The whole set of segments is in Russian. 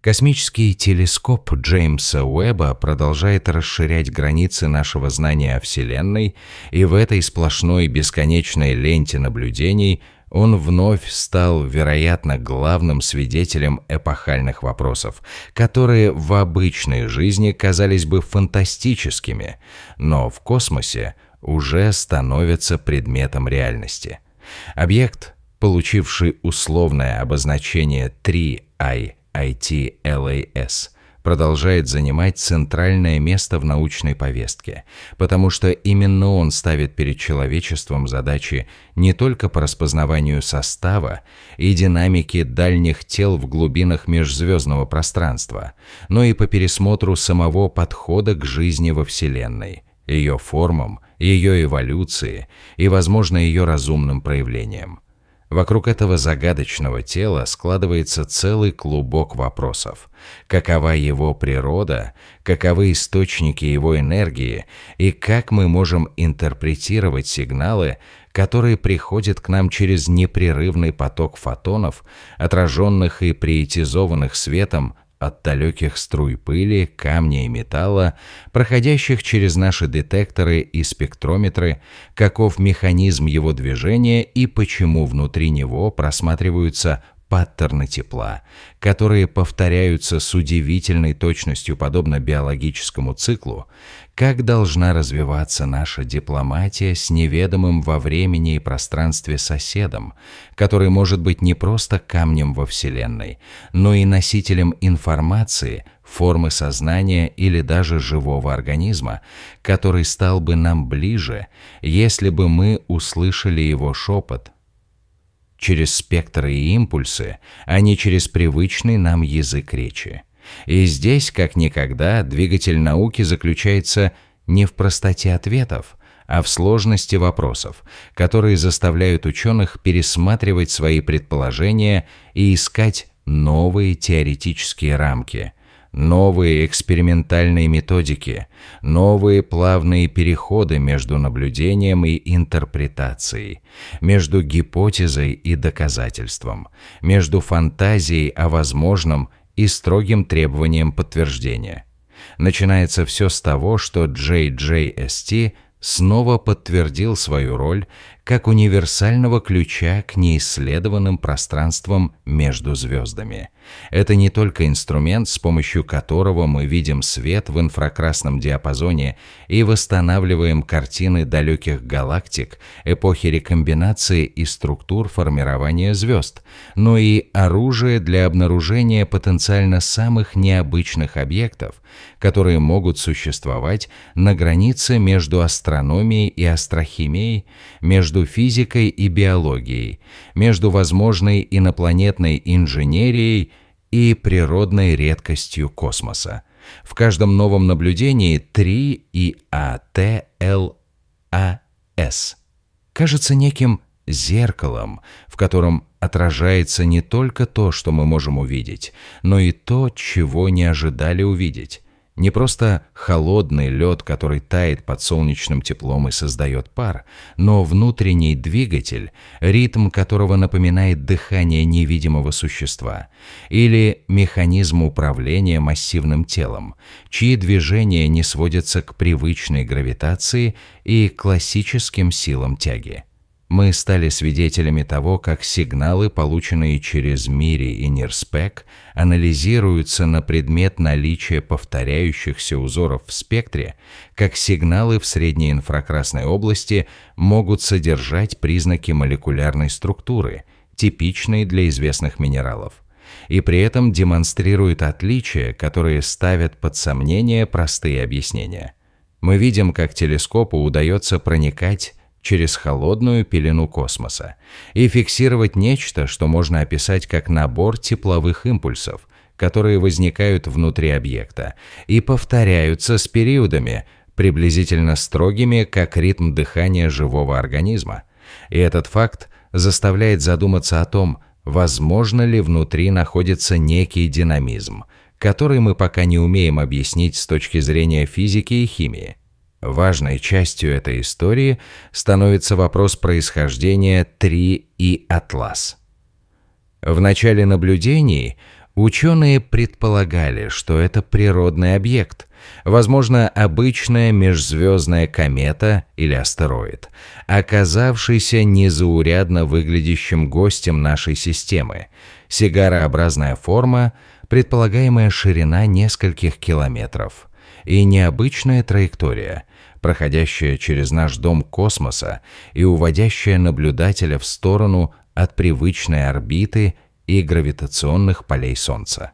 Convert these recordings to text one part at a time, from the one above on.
Космический телескоп Джеймса Уэбба продолжает расширять границы нашего знания о Вселенной, и в этой сплошной бесконечной ленте наблюдений он вновь стал, вероятно, главным свидетелем эпохальных вопросов, которые в обычной жизни казались бы фантастическими, но в космосе уже становятся предметом реальности. Объект, получивший условное обозначение 3i IT продолжает занимать центральное место в научной повестке, потому что именно он ставит перед человечеством задачи не только по распознаванию состава и динамики дальних тел в глубинах межзвездного пространства, но и по пересмотру самого подхода к жизни во Вселенной, ее формам, ее эволюции и, возможно, ее разумным проявлениям. Вокруг этого загадочного тела складывается целый клубок вопросов. Какова его природа, каковы источники его энергии и как мы можем интерпретировать сигналы, которые приходят к нам через непрерывный поток фотонов, отраженных и приэтизованных светом от далеких струй пыли, камня и металла, проходящих через наши детекторы и спектрометры, каков механизм его движения и почему внутри него просматриваются паттерны тепла, которые повторяются с удивительной точностью подобно биологическому циклу, как должна развиваться наша дипломатия с неведомым во времени и пространстве соседом, который может быть не просто камнем во Вселенной, но и носителем информации, формы сознания или даже живого организма, который стал бы нам ближе, если бы мы услышали его шепот – через спектры и импульсы, а не через привычный нам язык речи. И здесь, как никогда, двигатель науки заключается не в простоте ответов, а в сложности вопросов, которые заставляют ученых пересматривать свои предположения и искать новые теоретические рамки, новые экспериментальные методики, новые плавные переходы между наблюдением и интерпретацией, между гипотезой и доказательством, между фантазией о возможном и строгим требованием подтверждения. Начинается все с того, что JJST снова подтвердил свою роль как универсального ключа к неисследованным пространствам между звездами – это не только инструмент, с помощью которого мы видим свет в инфракрасном диапазоне и восстанавливаем картины далеких галактик, эпохи рекомбинации и структур формирования звезд, но и оружие для обнаружения потенциально самых необычных объектов, которые могут существовать на границе между астрономией и астрохимией, между физикой и биологией, между возможной инопланетной инженерией и природной редкостью космоса. В каждом новом наблюдении 3 и АТЛАС кажется неким зеркалом, в котором отражается не только то, что мы можем увидеть, но и то, чего не ожидали увидеть. Не просто холодный лед, который тает под солнечным теплом и создает пар, но внутренний двигатель, ритм которого напоминает дыхание невидимого существа, или механизм управления массивным телом, чьи движения не сводятся к привычной гравитации и классическим силам тяги мы стали свидетелями того, как сигналы, полученные через Мири и Нирспек, анализируются на предмет наличия повторяющихся узоров в спектре, как сигналы в средней инфракрасной области могут содержать признаки молекулярной структуры, типичные для известных минералов, и при этом демонстрируют отличия, которые ставят под сомнение простые объяснения. Мы видим, как телескопу удается проникать через холодную пелену космоса и фиксировать нечто, что можно описать как набор тепловых импульсов, которые возникают внутри объекта и повторяются с периодами, приблизительно строгими, как ритм дыхания живого организма. И этот факт заставляет задуматься о том, возможно ли внутри находится некий динамизм, который мы пока не умеем объяснить с точки зрения физики и химии, Важной частью этой истории становится вопрос происхождения Три и Атлас. В начале наблюдений ученые предполагали, что это природный объект, возможно, обычная межзвездная комета или астероид, оказавшийся незаурядно выглядящим гостем нашей системы, сигарообразная форма, предполагаемая ширина нескольких километров – и необычная траектория, проходящая через наш дом космоса и уводящая наблюдателя в сторону от привычной орбиты и гравитационных полей Солнца.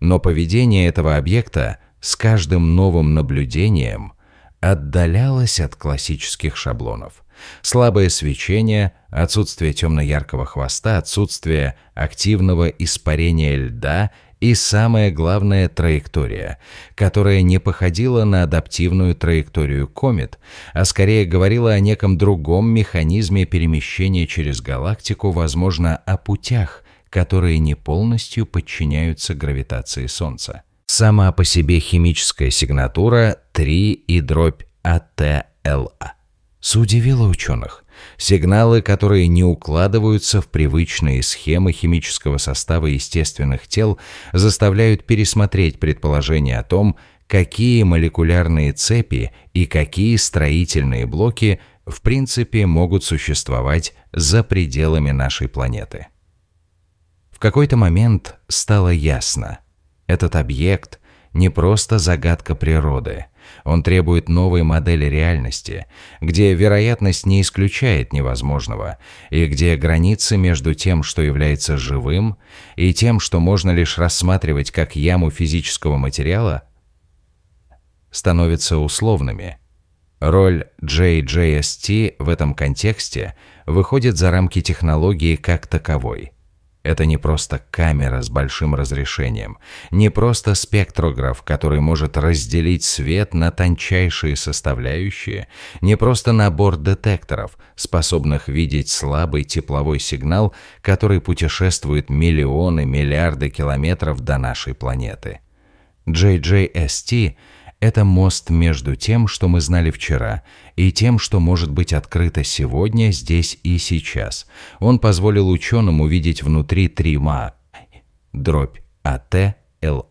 Но поведение этого объекта с каждым новым наблюдением отдалялось от классических шаблонов. Слабое свечение, отсутствие темно-яркого хвоста, отсутствие активного испарения льда и самое главное траектория, которая не походила на адаптивную траекторию комет, а скорее говорила о неком другом механизме перемещения через галактику, возможно, о путях, которые не полностью подчиняются гравитации Солнца. Сама по себе химическая сигнатура 3 и дробь АТЛА. Судивила ученых сигналы, которые не укладываются в привычные схемы химического состава естественных тел, заставляют пересмотреть предположение о том, какие молекулярные цепи и какие строительные блоки в принципе могут существовать за пределами нашей планеты. В какой-то момент стало ясно, этот объект не просто загадка природы – он требует новой модели реальности, где вероятность не исключает невозможного, и где границы между тем, что является живым, и тем, что можно лишь рассматривать как яму физического материала, становятся условными. Роль JJST в этом контексте выходит за рамки технологии как таковой – это не просто камера с большим разрешением, не просто спектрограф, который может разделить свет на тончайшие составляющие, не просто набор детекторов, способных видеть слабый тепловой сигнал, который путешествует миллионы, миллиарды километров до нашей планеты. JJST это мост между тем, что мы знали вчера, и тем, что может быть открыто сегодня, здесь и сейчас. Он позволил ученым увидеть внутри три ма дробь АТ ЛА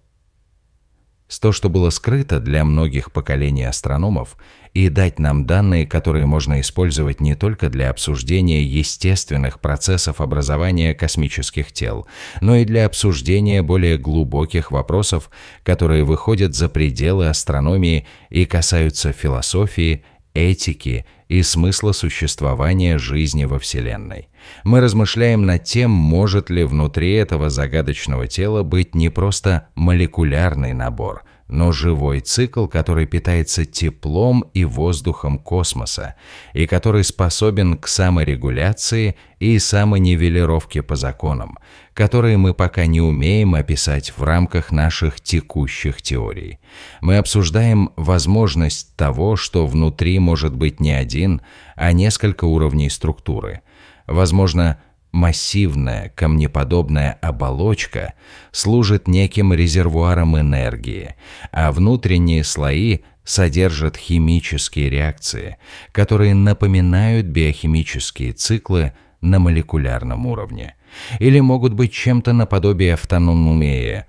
с то, что было скрыто для многих поколений астрономов, и дать нам данные, которые можно использовать не только для обсуждения естественных процессов образования космических тел, но и для обсуждения более глубоких вопросов, которые выходят за пределы астрономии и касаются философии, этики, и смысла существования жизни во Вселенной. Мы размышляем над тем, может ли внутри этого загадочного тела быть не просто молекулярный набор – но живой цикл, который питается теплом и воздухом космоса, и который способен к саморегуляции и самонивелировке по законам, которые мы пока не умеем описать в рамках наших текущих теорий. Мы обсуждаем возможность того, что внутри может быть не один, а несколько уровней структуры. Возможно, массивная камнеподобная оболочка служит неким резервуаром энергии, а внутренние слои содержат химические реакции, которые напоминают биохимические циклы на молекулярном уровне или могут быть чем-то наподобие автономии,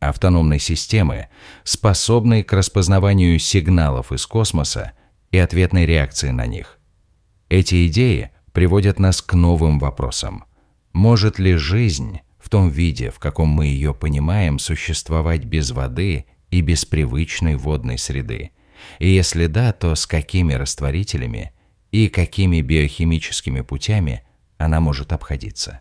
автономной системы, способной к распознаванию сигналов из космоса и ответной реакции на них. Эти идеи приводят нас к новым вопросам. Может ли жизнь в том виде, в каком мы ее понимаем, существовать без воды и без привычной водной среды? И если да, то с какими растворителями и какими биохимическими путями она может обходиться?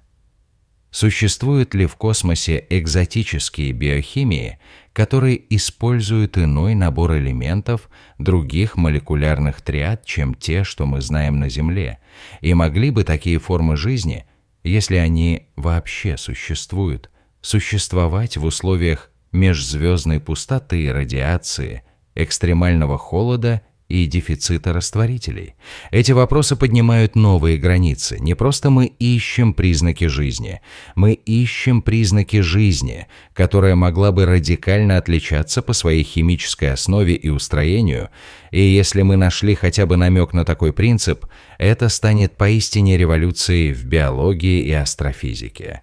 Существуют ли в космосе экзотические биохимии, которые используют иной набор элементов других молекулярных триад, чем те, что мы знаем на Земле? И могли бы такие формы жизни, если они вообще существуют, существовать в условиях межзвездной пустоты, радиации, экстремального холода и дефицита растворителей. Эти вопросы поднимают новые границы. Не просто мы ищем признаки жизни, мы ищем признаки жизни, которая могла бы радикально отличаться по своей химической основе и устроению, и если мы нашли хотя бы намек на такой принцип, это станет поистине революцией в биологии и астрофизике.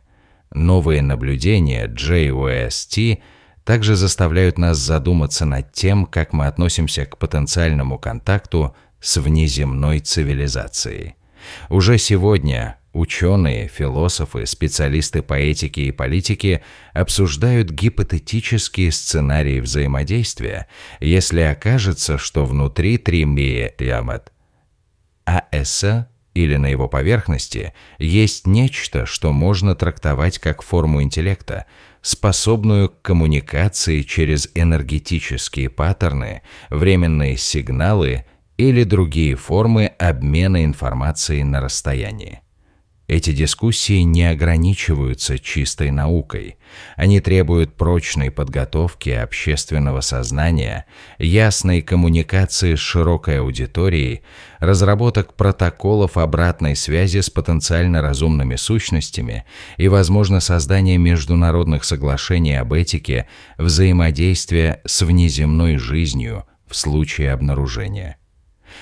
Новые наблюдения JOST – также заставляют нас задуматься над тем, как мы относимся к потенциальному контакту с внеземной цивилизацией. Уже сегодня ученые, философы, специалисты по этике и политике обсуждают гипотетические сценарии взаимодействия, если окажется, что внутри Тримия Ямат Аэса или на его поверхности есть нечто, что можно трактовать как форму интеллекта – способную к коммуникации через энергетические паттерны, временные сигналы или другие формы обмена информацией на расстоянии. Эти дискуссии не ограничиваются чистой наукой. Они требуют прочной подготовки общественного сознания, ясной коммуникации с широкой аудиторией, разработок протоколов обратной связи с потенциально разумными сущностями и, возможно, создания международных соглашений об этике взаимодействия с внеземной жизнью в случае обнаружения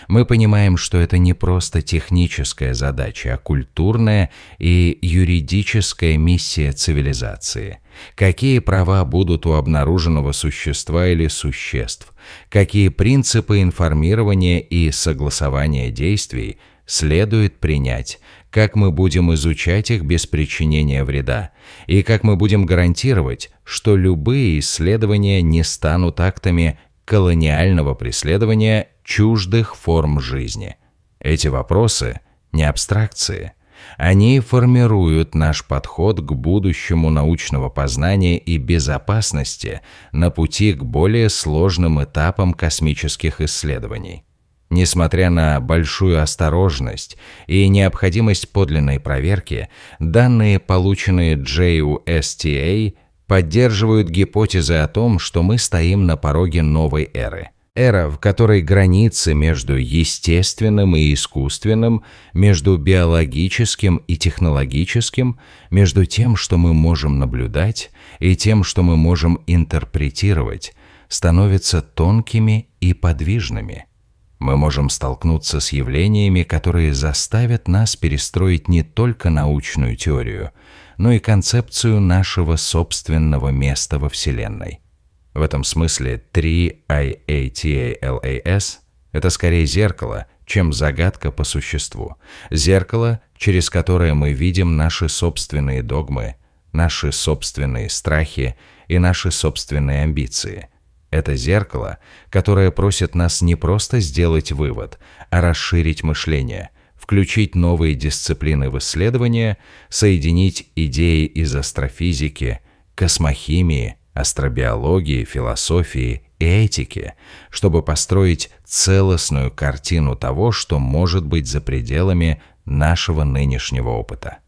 мы понимаем, что это не просто техническая задача, а культурная и юридическая миссия цивилизации. Какие права будут у обнаруженного существа или существ? Какие принципы информирования и согласования действий следует принять? Как мы будем изучать их без причинения вреда? И как мы будем гарантировать, что любые исследования не станут актами колониального преследования чуждых форм жизни. Эти вопросы не абстракции. Они формируют наш подход к будущему научного познания и безопасности на пути к более сложным этапам космических исследований. Несмотря на большую осторожность и необходимость подлинной проверки, данные, полученные JUSTA, а, поддерживают гипотезы о том, что мы стоим на пороге новой эры – Эра, в которой границы между естественным и искусственным, между биологическим и технологическим, между тем, что мы можем наблюдать, и тем, что мы можем интерпретировать, становятся тонкими и подвижными. Мы можем столкнуться с явлениями, которые заставят нас перестроить не только научную теорию, но и концепцию нашего собственного места во Вселенной – в этом смысле 3IATALAS – это скорее зеркало, чем загадка по существу. Зеркало, через которое мы видим наши собственные догмы, наши собственные страхи и наши собственные амбиции. Это зеркало, которое просит нас не просто сделать вывод, а расширить мышление, включить новые дисциплины в исследования, соединить идеи из астрофизики, космохимии, астробиологии, философии этики, чтобы построить целостную картину того, что может быть за пределами нашего нынешнего опыта.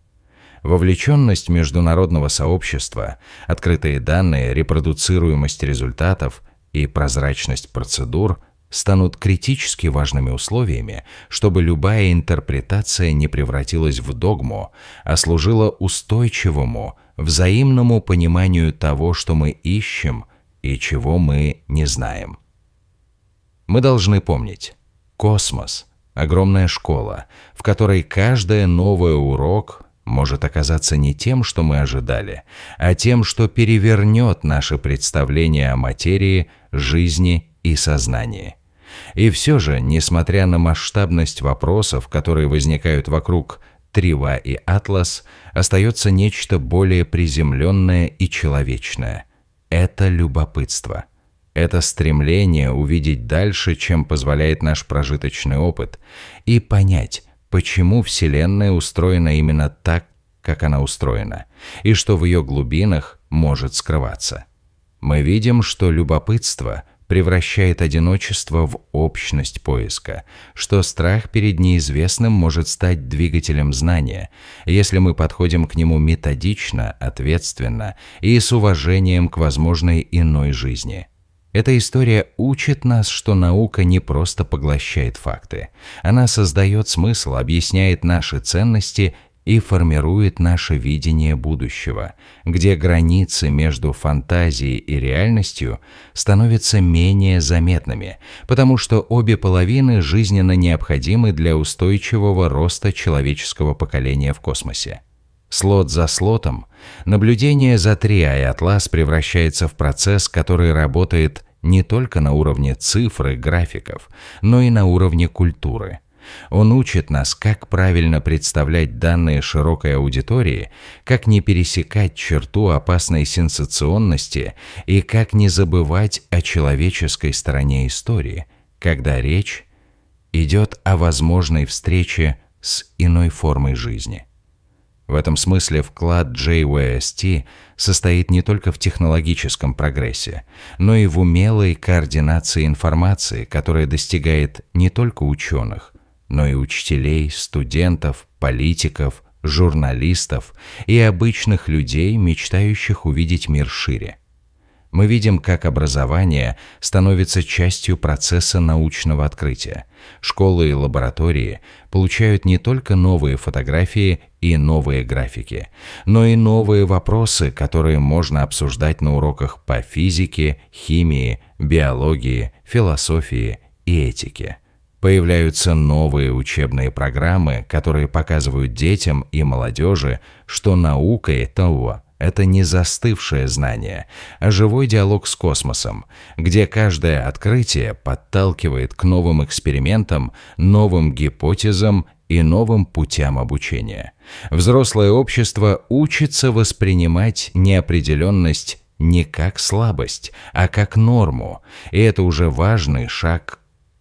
Вовлеченность международного сообщества, открытые данные, репродуцируемость результатов и прозрачность процедур станут критически важными условиями, чтобы любая интерпретация не превратилась в догму, а служила устойчивому, взаимному пониманию того, что мы ищем и чего мы не знаем. Мы должны помнить, космос – огромная школа, в которой каждый новый урок может оказаться не тем, что мы ожидали, а тем, что перевернет наше представление о материи, жизни и сознании. И все же, несмотря на масштабность вопросов, которые возникают вокруг Трива и Атлас остается нечто более приземленное и человечное. Это любопытство. Это стремление увидеть дальше, чем позволяет наш прожиточный опыт, и понять, почему Вселенная устроена именно так, как она устроена, и что в ее глубинах может скрываться. Мы видим, что любопытство – превращает одиночество в общность поиска, что страх перед неизвестным может стать двигателем знания, если мы подходим к нему методично, ответственно и с уважением к возможной иной жизни. Эта история учит нас, что наука не просто поглощает факты. Она создает смысл, объясняет наши ценности и формирует наше видение будущего, где границы между фантазией и реальностью становятся менее заметными, потому что обе половины жизненно необходимы для устойчивого роста человеческого поколения в космосе. Слот за слотом наблюдение за Триай Атлас превращается в процесс, который работает не только на уровне цифр и графиков, но и на уровне культуры – он учит нас, как правильно представлять данные широкой аудитории, как не пересекать черту опасной сенсационности и как не забывать о человеческой стороне истории, когда речь идет о возможной встрече с иной формой жизни. В этом смысле вклад JWST состоит не только в технологическом прогрессе, но и в умелой координации информации, которая достигает не только ученых, но и учителей, студентов, политиков, журналистов и обычных людей, мечтающих увидеть мир шире. Мы видим, как образование становится частью процесса научного открытия. Школы и лаборатории получают не только новые фотографии и новые графики, но и новые вопросы, которые можно обсуждать на уроках по физике, химии, биологии, философии и этике – Появляются новые учебные программы, которые показывают детям и молодежи, что наука и того – это не застывшее знание, а живой диалог с космосом, где каждое открытие подталкивает к новым экспериментам, новым гипотезам и новым путям обучения. Взрослое общество учится воспринимать неопределенность не как слабость, а как норму, и это уже важный шаг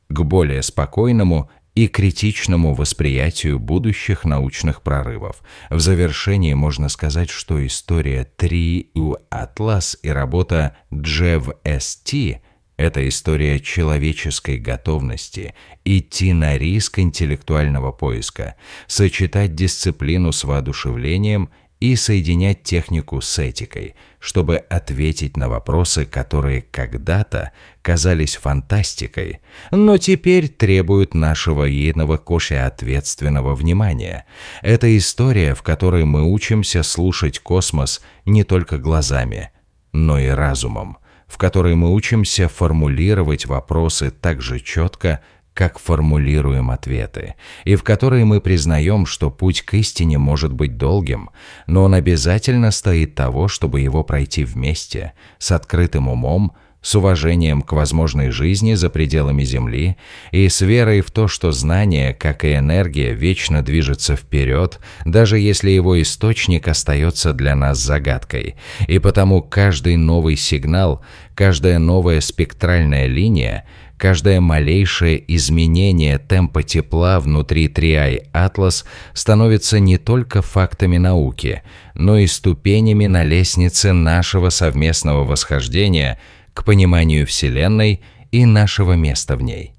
к более спокойному и критичному восприятию будущих научных прорывов. В завершении можно сказать, что история 3 у Атлас и работа Джев С.Т. Это история человеческой готовности идти на риск интеллектуального поиска, сочетать дисциплину с воодушевлением и соединять технику с этикой, чтобы ответить на вопросы, которые когда-то казались фантастикой, но теперь требуют нашего единого коше ответственного внимания. Это история, в которой мы учимся слушать космос не только глазами, но и разумом, в которой мы учимся формулировать вопросы так же четко, как формулируем ответы, и в которой мы признаем, что путь к истине может быть долгим, но он обязательно стоит того, чтобы его пройти вместе, с открытым умом, с уважением к возможной жизни за пределами Земли и с верой в то, что знание, как и энергия, вечно движется вперед, даже если его источник остается для нас загадкой. И потому каждый новый сигнал, каждая новая спектральная линия – Каждое малейшее изменение темпа тепла внутри Триай Атлас становится не только фактами науки, но и ступенями на лестнице нашего совместного восхождения к пониманию Вселенной и нашего места в ней.